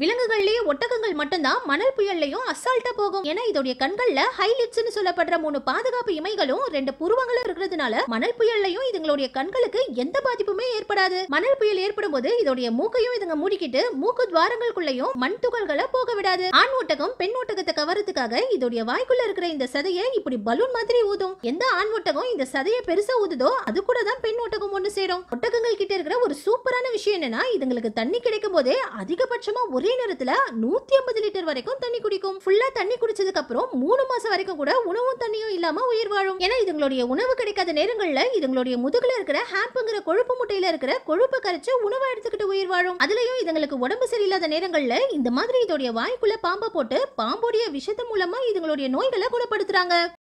விலங்குகள்லயும் ஒட்டகங்கள் மட்டும்தான் மணல் புயல்லையும் அசால்ட்டா போகும் ஏன்னா இதோடைய கண்கள்ல ஹைலிட்ஸ்னு சொல்லப்படுற மூணு பாதுகாப்பு இமைகளும் ரெண்டு புருவங்களும் இருக்கிறதுனால மணல் புயல்லையும் இதுங்களுடைய கண்களுக்கு எந்த பாதிப்புமே ஏற்படாது மணல் புயல் ஏற்படும் போது இதோடைய மூக்கையும் இதுங்க மூடிக்கிட்டு மூக்கு துவாரங்களுக்குள்ளயும் மண் துகள்களை போக விடாது ஆண் ஒட்டகம் பெண் ஒட்டகத்தை கவரத்துக்காக இதோடைய வாய்க்குள்ள இருக்கிற இந்த சதையை இப்படி பலூன் மாதிரி ஊதும் எந்த ஆண் ஒட்டகம் இந்த சதையை பெருசா ஊதுதோ அது கூட தான் பெண் ஒட்டகம் ஒன்று சேரும் ஒட்டகங்கள் கிட்ட இருக்கிற ஒரு சூப்பரான விஷயம் என்னன்னா இதுங்களுக்கு தண்ணி கிடைக்கும் போதே அதிகபட்சமா ஒரே வெள்ளை நேரத்துல நூத்தி ஐம்பது லிட்டர் வரைக்கும் தண்ணி குடிக்கும் ஃபுல்லா தண்ணி குடிச்சதுக்கு அப்புறம் மூணு மாசம் வரைக்கும் கூட உணவும் தண்ணியும் இல்லாம உயிர் வாழும் ஏன்னா இதுங்களுடைய உணவு கிடைக்காத நேரங்கள்ல இதுங்களுடைய முதுகுல இருக்கிற ஹாம்புங்கிற கொழுப்பு முட்டையில இருக்கிற கொழுப்பு கரைச்சு உணவை எடுத்துக்கிட்டு உயிர் வாழும் அதுலயும் இதுங்களுக்கு உடம்பு சரியில்லாத நேரங்கள்ல இந்த மாதிரி இதோடைய வாய்க்குள்ள பாம்பை போட்டு பாம்புடைய விஷத்து மூலமா இதுங்களுடைய நோய்களை குணப்படுத்துறாங்க